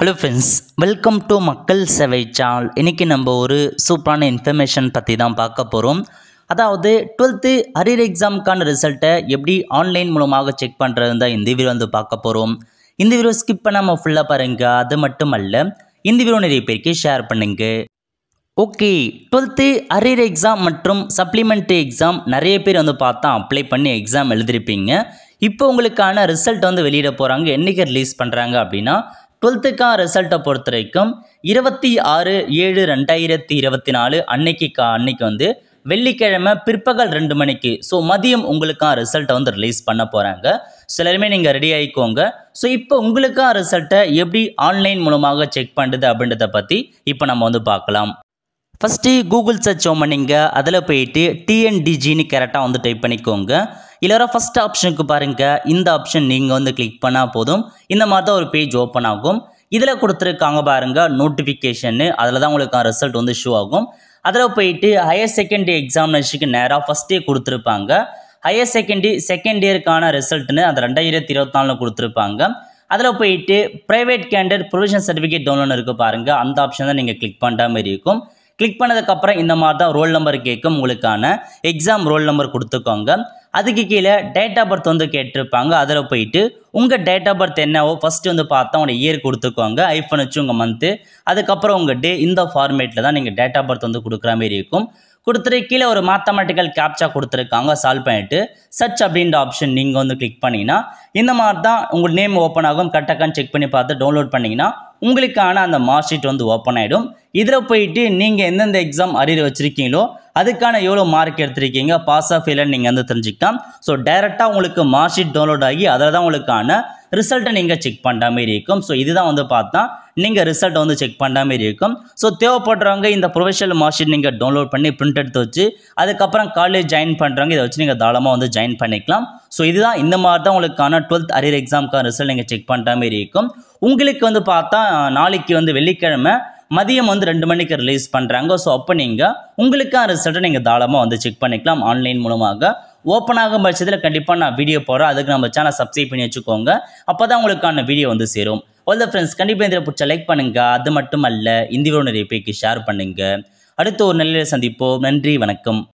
hello friends welcome to மக்கள் சேவை சால் இன்றைக்கி நம்ம ஒரு சூப்பரான இன்ஃபர்மேஷன் பற்றி தான் பார்க்க போகிறோம் அதாவது டுவெல்த்து அரியர் எக்ஸாமுக்கான ரிசல்ட்டை எப்படி ஆன்லைன் மூலமாக செக் பண்ணுறது தான் இந்த வீடியோ வந்து பார்க்க போகிறோம் இந்த வீடியோ ஸ்கிப் பண்ணாமல் ஃபுல்லாக பாருங்கள் அது மட்டும் அல்ல இந்த வீடியோ நிறைய பேருக்கு ஷேர் பண்ணுங்க ஓகே டுவெல்த்து அரியர் எக்ஸாம் மற்றும் சப்ளிமெண்ட்ரி எக்ஸாம் நிறைய பேர் வந்து பார்த்தா அப்ளை பண்ணி எக்ஸாம் எழுதியிருப்பீங்க இப்போ உங்களுக்கான ரிசல்ட் வந்து வெளியிட போகிறாங்க என்றைக்கு ரிலீஸ் பண்ணுறாங்க அப்படின்னா டுவெல்த்துக்காக ரிசல்ட்டை பொறுத்த வரைக்கும் இருபத்தி ஆறு ஏழு ரெண்டாயிரத்தி இருபத்தி நாலு அன்னைக்கு கா அன்னைக்கு வந்து வெள்ளிக்கிழமை பிற்பகல் ரெண்டு மணிக்கு ஸோ மதியம் உங்களுக்காக ரிசல்ட்டை வந்து ரிலீஸ் பண்ண போகிறாங்க சிலருமே நீங்கள் ரெடி ஆகிக்கோங்க ஸோ இப்போ உங்களுக்காக ரிசல்ட்டை எப்படி ஆன்லைன் மூலமாக செக் பண்ணுறது அப்படின்றத பற்றி இப்போ நம்ம வந்து பார்க்கலாம் ஃபஸ்ட்டு கூகுள் சர்ச் ஓம் பண்ணிங்க அதில் போயிட்டு டிஎன்டிஜின்னு கரெக்டாக வந்து டைப் பண்ணிக்கோங்க இல்லை ஃபஸ்ட் ஆப்ஷனுக்கு பாருங்கள் இந்த ஆப்ஷன் நீங்கள் வந்து கிளிக் பண்ணால் போதும் இந்த மாதிரி தான் ஒரு பேஜ் ஓப்பன் ஆகும் இதில் கொடுத்துருக்காங்க பாருங்கள் நோட்டிஃபிகேஷன்னு அதில் தான் உங்களுக்கு ரிசல்ட் வந்து ஷூ ஆகும் அதில் போயிட்டு ஹையர் செகண்டரி எக்ஸாமினேஷனுக்கு நேராக ஃபஸ்ட்டே கொடுத்துருப்பாங்க ஹையர் செகண்டரி செகண்ட் இயருக்கான ரிசல்ட்டுன்னு அந்த ரெண்டாயிரத்தி இருபத்தி நாலில் கொடுத்துருப்பாங்க அதில் போயிட்டு private candidate provision certificate download இருக்குது பாருங்கள் அந்த ஆப்ஷன் தான் நீங்கள் கிளிக் பண்ணுற மாதிரி இருக்கும் கிளிக் பண்ணதுக்கப்புறம் இந்த மாதிரி தான் ரோல் நம்பர் கேட்கும் உங்களுக்கான எக்ஸாம் ரோல் நம்பர் கொடுத்துக்கோங்க அதுக்கு கீழே டேட் ஆஃப் பர்த் வந்து கேட்டிருப்பாங்க அதில் போயிட்டு உங்கள் டேட் ஆஃப் பர்த் என்னவோ ஃபஸ்ட்டு வந்து பார்த்தா உங்களோட இயர் கொடுத்துக்கோங்க ஐஃபோன் வச்சு உங்கள் மந்த்து அதுக்கப்புறம் உங்கள் டே இந்த ஃபார்மேட்டில் தான் நீங்கள் டேட் ஆஃப் பர்த் வந்து கொடுக்குற மாதிரி இருக்கும் கொடுத்துட்டு கீழே ஒரு மேத்தமெட்டிக்கல் கேப்சா கொடுத்துருக்காங்க சால்வ் பண்ணிவிட்டு சர்ச் அப்படின்ற ஆப்ஷன் நீங்கள் வந்து கிளிக் பண்ணிங்கன்னா இந்த மாதிரி தான் உங்கள் நேம் ஓப்பன் ஆகும் கரெக்டாக செக் பண்ணி பார்த்து டவுன்லோட் பண்ணிங்கன்னா உங்களுக்கான அந்த மார்க் ஷீட் வந்து ஓப்பன் ஆகிடும் இதில் போயிட்டு நீங்கள் எந்தெந்த எக்ஸாம் அறிவு வச்சுருக்கீங்களோ அதுக்கான எவ்வளோ மார்க் எடுத்திருக்கீங்க பாஸ் ஆஃப் இல்லைன்னு நீங்கள் வந்து தெரிஞ்சுக்கலாம் ஸோ டைரெக்டாக உங்களுக்கு மார்க் ஷீட் டவுன்லோட் ஆகி அதில் தான் உங்களுக்கான ரிசல்ட்டை நீங்கள் செக் பண்ணுற மாரி இருக்கும் ஸோ இதுதான் வந்து பார்த்தா நீங்கள் ரிசல்ட்டை வந்து செக் பண்ணுற மாரி இருக்கும் ஸோ தேவைப்படுறவங்க இந்த ப்ரொஃபஷனல் மார்க் ஷீட் நீங்கள் டவுன்லோட் பண்ணி பிரிண்ட் எடுத்து வச்சு அதுக்கப்புறம் காலேஜ் ஜாயின் பண்ணுறவங்க இதை வச்சு நீங்கள் தாளமாக வந்து ஜாயின் பண்ணிக்கலாம் ஸோ இதுதான் இந்த மாதிரி தான் உங்களுக்கான டுவெல்த் அரியர் எக்ஸாமுக்கான ரிசல்ட் நீங்கள் செக் பண்ணுற மாரி இருக்கும் உங்களுக்கு வந்து பார்த்தா நாளைக்கு வந்து வெள்ளிக்கிழமை மதியம் வந்து ரெண்டு மணிக்கு ரிலீஸ் பண்ணுறாங்க ஸோ அப்போ நீங்கள் உங்களுக்கான ரிசல்ட்டை நீங்கள் தாளமாக வந்து செக் பண்ணிக்கலாம் ஆன்லைன் மூலமாக ஓப்பன் ஆகும் பட்சத்தில் கண்டிப்பாக நான் வீடியோ போகிறேன் அதுக்கு நம்ம சேனல் சப்ஸ்கிரைப் பண்ணி வச்சுக்கோங்க அப்போ தான் உங்களுக்கான வீடியோ வந்து சேரும் ஆல் த ஃப்ரெண்ட்ஸ் கண்டிப்பாக இந்த பிடிச்ச லைக் பண்ணுங்கள் அது மட்டும் அல்ல இந்தியோட நிறைய பேருக்கு ஷேர் பண்ணுங்கள் அடுத்த ஒரு நல்ல சந்திப்போம் நன்றி வணக்கம்